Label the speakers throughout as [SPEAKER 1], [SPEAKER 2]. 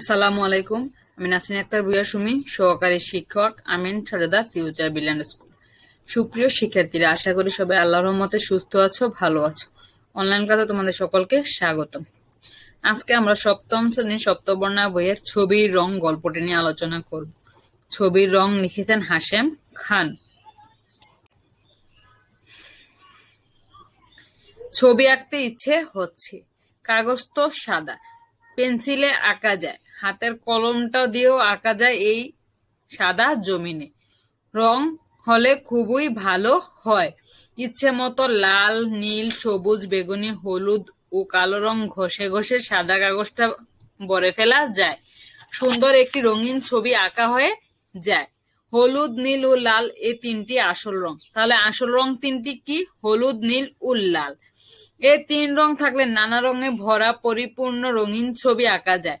[SPEAKER 1] আসসালামু আলাইকুম আমি নাসিন আক্তার ভুয়া সুমি সহকারী শিক্ষক Amin Sajada future brilliant school সুপ্রিয় শিক্ষার্থীরা আশা করি সবাই আল্লাহর রহমতে সুস্থ আছো ভালো আছো অনলাইন ক্লাসে তোমাদের সকলকে স্বাগতম আজকে আমরা সপ্তম শ্রেণীর সপ্তবর্ণা বইয়ের ছবির রং গল্পটি নিয়ে আলোচনা করব ছবির রং লিখেছেন হাশেম খান ছবি আঁকতে ইচ্ছে হচ্ছে কাগজ তো সাদা পেন্সিলে আঁকা যায় হাতের কলমটা দিয়েও আঁকা যায় এই সাদা জমিনে রং হলে খুবই ভালো হয় ইচ্ছে মতো লাল নীল সবুজ বেগুনি হলুদ ও কালো রং ঘষে ঘষে সাদা কাগজটা বরে ফেলা যায় সুন্দর একটি রঙিন ছবি আঁকা হয়ে যায় হলুদ নীল ও লাল এই তিনটি আসল রং তাহলে আসল রং তিনটি কি হলুদ নীল ও লাল এই তিন রং থাকলে নানা রঙে ভরা পরিপূর্ণ রঙিন ছবি আঁকা যায়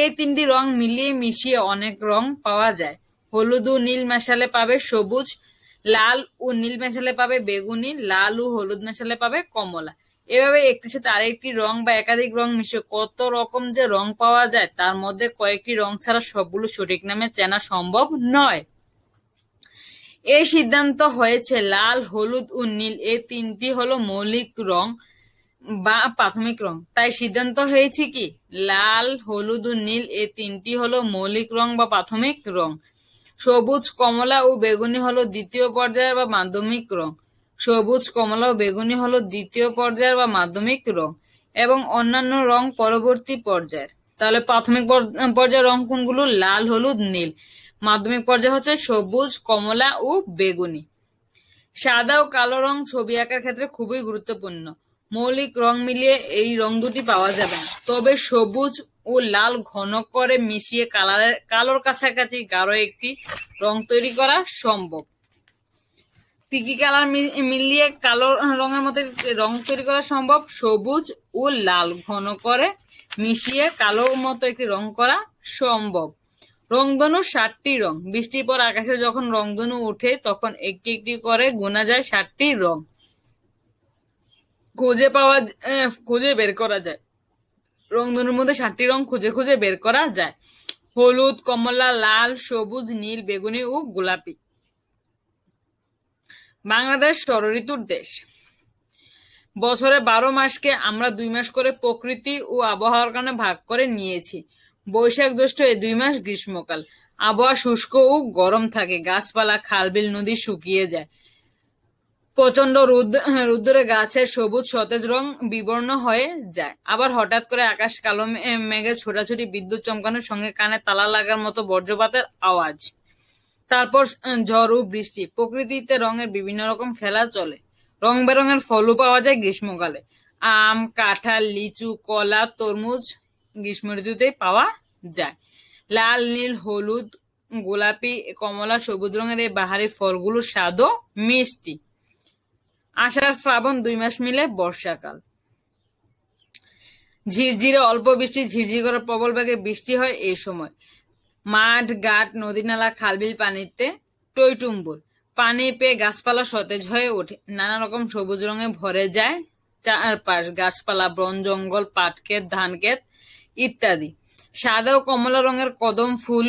[SPEAKER 1] এই তিনটি রং মিলিয়ে মিশিয়ে অনেক রং পাওয়া যায় হলুদ ও নীল মেশালে পাবে সবুজ লাল ও নীল মেশালে পাবে বেগুনি লাল ও হলুদ মেশালে পাবে কমলা এভাবে একটির সাথে আরেকটি রং বা একাধিক রং মিশে কত রকম যে রং পাওয়া যায় তার মধ্যে কয়েকটি রং ছাড়া সবগুলো সঠিক নামে চেনা সম্ভব নয় এই সিদ্ধান্ত হয়েছে লাল হলুদ ও নীল এই তিনটি হলো মৌলিক রং বা প্রাথমিক রং তাই সিদ্ধান্ত হয়েছে কি লাল হলুদ ও নীল এ তিনটি হলো মৌলিক রং বা প্রাথমিক রং সবুজ কমলা ও বেগুনি হলো দ্বিতীয় পর্যায়ের বা মাধ্যমিক রং সবুজ কমলা ও বেগুনি হলো দ্বিতীয় পর্যায়ের বা মাধ্যমিক রং এবং অন্যান্য রং পরবর্তী পর্যায়ের তাহলে প্রাথমিক পর্যায়ের রং কোনগুলো লাল হলুদ নীল মাধ্যমিক পর্যায়ে হচ্ছে সবুজ কমলা ও বেগুনি সাদা ও কালো রং ছবি আঁকার ক্ষেত্রে খুবই গুরুত্বপূর্ণ মৌলিক রং মিলিয়ে এই রং দুটি পাওয়া যাবে না, তবে সবুজ ও লাল ঘন করে মিশিয়ে কালোর কাছাকাছি গাঢ় একটি রং তৈরি করা সম্ভব তিকি কালার মিলিয়ে কালো রঙের মতো রং তৈরি করা সম্ভব সবুজ ও লাল ঘন করে মিশিয়ে কালোর মতো একটি রং করা সম্ভব রংধনু ষাটটি রং বৃষ্টির পর আকাশে যখন রংধনু ওঠে তখন একটি একটি করে গোনা যায় ষাটটি রং খুঁজে পাওয়া খুঁজে বের করা যায় ধনুর মধ্যে সাতটি রং খুঁজে খুঁজে বের করা যায় হলুদ কমলা লাল সবুজ নীল বেগুনি ও গোলাপি বাংলাদেশ ষড়ঋতুর দেশ বছরে বারো মাসকে আমরা দুই মাস করে প্রকৃতি ও আবহাওয়ার কারণে ভাগ করে নিয়েছি বৈশাখ জ্যৈষ্ঠ এই দুই মাস গ্রীষ্মকাল আবহাওয়া শুষ্ক ও গরম থাকে গাছপালা খালবিল নদী শুকিয়ে যায় প্রচণ্ড রৌদ্রে গাছের সবুজ সতেজ রং বিবর্ণ হয়ে যায় আবার হঠাৎ করে আকাশ কালো মেঘের ছোটাছুটি বিদ্যুৎ চমকানোর সঙ্গে কানে তালা লাগার মতো বজ্রপাতের আওয়াজ তারপর ঝড় ও বৃষ্টি প্রকৃতিতে রঙের বিভিন্ন রকম খেলা চলে রং বেরঙের ফলও পাওয়া যায় গ্রীষ্মকালে আম কাঁঠাল লিচু কলা তরমুজ গ্রীষ্ম ঋতুতে পাওয়া যায় লাল নীল হলুদ গোলাপি কমলা সবুজ রঙের এই বাহারি ফলগুলোর স্বাদও মিষ্টি আষাঢ় শ্রাবণ দুই মাস মিলে বর্ষাকাল ঝিরঝিরে অল্প বৃষ্টি ঝিরঝির করে প্রবল বেগে বৃষ্টি হয় এই সময় মাঠ ঘাট নদী নালা খালবিল পানিতে টইটুম্বুর পানি পেয়ে গাছপালা সতেজ হয়ে ওঠে নানা রকম সবুজ রঙে ভরে যায় চারপাশ গাছপালা বন জঙ্গল পাটক্ষেত ধান ক্ষেত ইত্যাদি সাদা ও কমলা রঙের কদম ফুল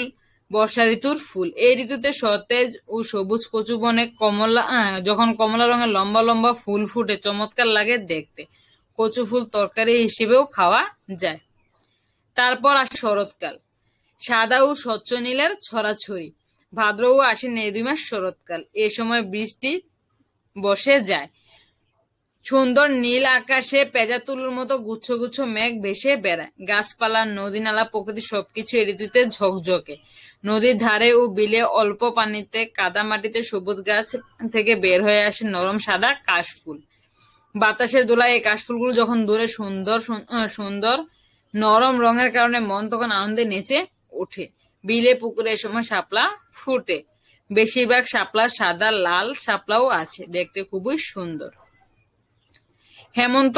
[SPEAKER 1] বর্ষা ঋতুর ফুল এই ঋতুতে সতেজ ও সবুজ কচু বনে কমলা যখন কমলা রঙের লম্বা লম্বা ফুল ফুটে চমৎকার লাগে দেখতে কচু ফুল তরকারি হিসেবেও খাওয়া যায় তারপর আসে শরৎকাল সাদা ও স্বচ্ছ নীলের ছড়াছড়ি ভাদ্র ও আসে এই দুই মাস শরৎকাল এ সময় বৃষ্টি বসে যায় সুন্দর নীল আকাশে পেজাতুলোর মতো গুচ্ছ গুচ্ছ মেঘ ভেসে বেড়ায় গাছপালা নদী নালা প্রকৃতি সবকিছু এ ঋতুতে ঝকঝকে নদীর ধারে ও বিলে অল্প পানিতে কাদা মাটিতে সবুজ গাছ থেকে বের হয়ে আসে নরম সাদা কাশফুল বাতাসের দোলায় এই কাশফুলগুলো যখন দূরে সুন্দর সুন্দর নরম রঙের কারণে মন তখন আনন্দে নেচে ওঠে বিলে পুকুরে সময় শাপলা ফুটে বেশিরভাগ শাপলা সাদা লাল শাপলাও আছে দেখতে খুবই সুন্দর হেমন্ত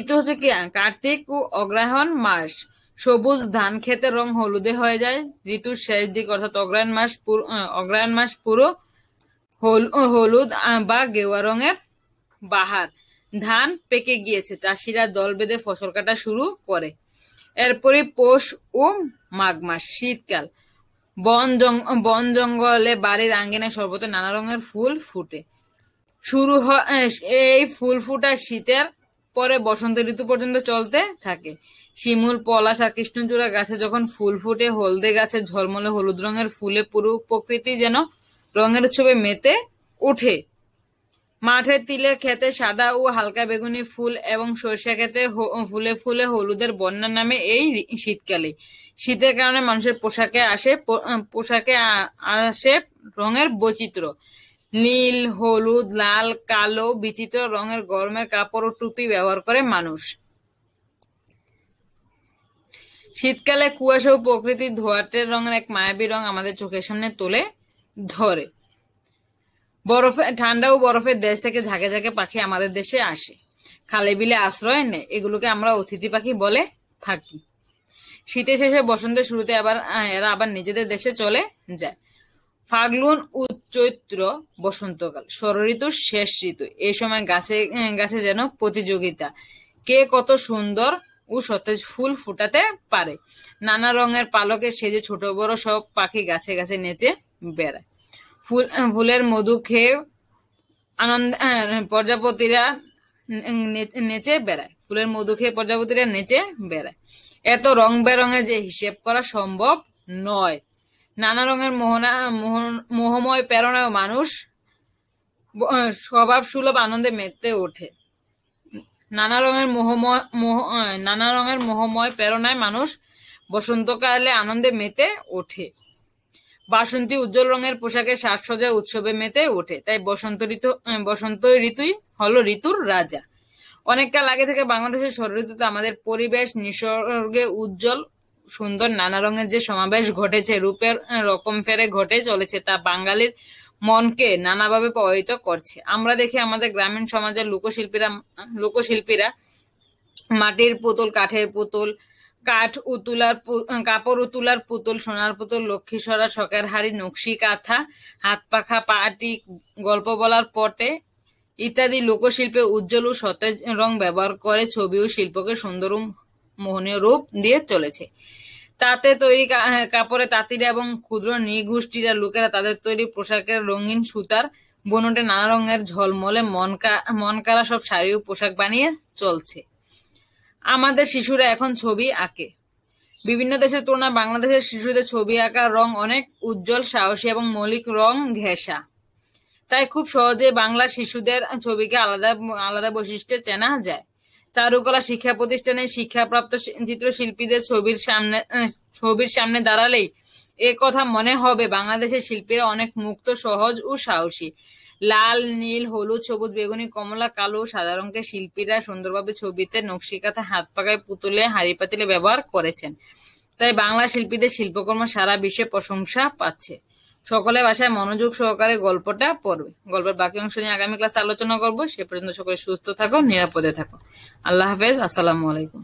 [SPEAKER 1] ঋতু হচ্ছে কি কার্তিক ও অগ্রহায়ণ মাস সবুজ ধান খেতে রং হলুদে হয়ে যায় ঋতুর শেষ দিক অর্থাৎ অগ্রহায়ণ মাস পুরো অগ্রহায়ণ মাস পুরো হলুদ বা গেওয়া রঙের বাহার ধান পেকে গিয়েছে চাষিরা দল বেঁধে ফসল কাটা শুরু করে এরপরে পৌষ ও মাঘ মাস শীতকাল বন বন জঙ্গলে বাড়ির আঙ্গিনায় সর্বত নানা রঙের ফুল ফুটে শুরু হয় এই ফুল ফুটা শীতের পরে বসন্ত ঋতু পর্যন্ত চলতে থাকে শিমুল পলাশ আর কৃষ্ণচূড়া গাছে যখন ফুল ফুটে হলদে গাছে ঝলমলে হলুদ রঙের ফুলে পুরো প্রকৃতি যেন রঙের উৎসবে মেতে ওঠে মাঠের তিলে খেতে সাদা ও হালকা বেগুনি ফুল এবং সরষা খেতে ফুলে ফুলে হলুদের বন্যা নামে এই শীতকালে শীতের কারণে মানুষের পোশাকে আসে পোশাকে আসে রঙের বৈচিত্র্য নীল, হলুদ, লাল, কালো বিচিত্র রঙের গরমের কাপড় ও টুপি ব্যবহার করে মানুষ। শীতকালে কুয়াশা ও প্রকৃতির ধোয়াটের রঙের এক মায়াবী রং আমাদের চোখের সামনে তুলে ধরে। বরফে ঠান্ডা ও বরফের দেশ থেকে ঝাঁকে ঝাঁকে পাখি আমাদের দেশে আসে। খালে বিলে আশ্রয় নেয়। এগুলোকে আমরা অতিথি পাখি বলে থাকি। শীতের শেষে বসন্তের শুরুতে আবার এরা আবার নিজেদের দেশে চলে যায়। ফাল্গুন উচ্চৈত্র বসন্তকাল বসন্তকাল ঋতু শেষ ঋতু এই সময় গাছে গাছে যেন প্রতিযোগিতা কে কত সুন্দর ও সতেজ ফুল ফুটাতে পারে নানা রঙের পালকে সেজে ছোট বড় সব পাখি গাছে গাছে নেচে বেড়ায় ফুল ফুলের মধু খেয়ে আনন্দ হ্যাঁ, প্রজাপতিরা নেচে বেড়ায় ফুলের মধু খেয়ে প্রজাপতিরা নেচে বেড়ায় এত রং বেরঙের যে হিসেব করা সম্ভব নয় নানা রঙের মোহনা মোহময় প্রেরণায় মানুষ স্বভাব সুলভ আনন্দে মেতে ওঠে নানা রঙের মোহময় নানা রঙের মোহময় প্রেরণায় মানুষ বসন্তকালে আনন্দে মেতে ওঠে বাসন্তী উজ্জ্বল রঙের পোশাকে সাজসজ্জা উৎসবে মেতে ওঠে তাই বসন্ত ঋতু বসন্ত ঋতুই হলো ঋতুর রাজা অনেককাল আগে থেকে বাংলাদেশের ষড় ঋতুতে আমাদের পরিবেশ নিসর্গে উজ্জ্বল সুন্দর নানা রঙের যে সমাবেশ ঘটেছে রূপের রকম ফেরে ঘটে চলেছে তা বাঙালির মনকে নানাভাবে প্রভাবিত করছে আমরা দেখি আমাদের গ্রামীণ সমাজের লোকশিল্পীরা লোকশিল্পীরা মাটির পুতুল কাঠের পুতুল কাঠ উতুলার কাপড় উতুলার পুতুল সোনার পুতুল লক্ষ্মী সরা শখের হাড়ি নকশি কাঁথা হাত পাখা পাটি গল্প বলার পটে ইত্যাদি লোকশিল্পে উজ্জ্বল ও সতেজ রং ব্যবহার করে ছবি ও শিল্পকে সুন্দর মোহনীয় রূপ দিয়ে চলেছে তাতে তৈরি হ্যাঁ, কাপড়ে তাঁতিরা এবং ক্ষুদ্র নিগোষ্ঠীরা লোকেরা তাদের তৈরি পোশাকের রঙিন সুতার বনটে নানা রঙের ঝলমলে মনকা মনকারা সব শাড়ি ও পোশাক বানিয়ে চলছে আমাদের শিশুরা এখন ছবি আঁকে বিভিন্ন দেশের তুলনায় বাংলাদেশের শিশুদের ছবি আঁকার রং অনেক উজ্জ্বল সাহসী এবং মৌলিক রং ঘেঁষা তাই খুব সহজে বাংলা শিশুদের ছবিকে আলাদা আলাদা বৈশিষ্ট্যে চেনা যায় চারুকলা শিক্ষা প্রতিষ্ঠানে শিক্ষাপ্রাপ্ত চিত্রশিল্পীদের ছবির সামনে ছবির সামনে দাঁড়ালেই এ কথা মনে হবে বাংলাদেশের শিল্পীরা অনেক মুক্ত সহজ ও সাহসী লাল নীল হলুদ সবুজ বেগুনি কমলা কালো সাদা শিল্পীরা সুন্দরভাবে ছবিতে নকশিকাতে হাত পাকায় পুতুলে হাড়ি পাতিলে ব্যবহার করেছেন তাই বাংলা শিল্পীদের শিল্পকর্ম সারা বিশ্বে প্রশংসা পাচ্ছে সকলে বাসায় মনোযোগ সহকারে গল্পটা পড়বে গল্পের বাকি অংশ নিয়ে আগামী ক্লাসে আলোচনা করবো সে পর্যন্ত সকলে সুস্থ থাকো নিরাপদে থাকো আল্লাহ হাফেজ আসসালামু আলাইকুম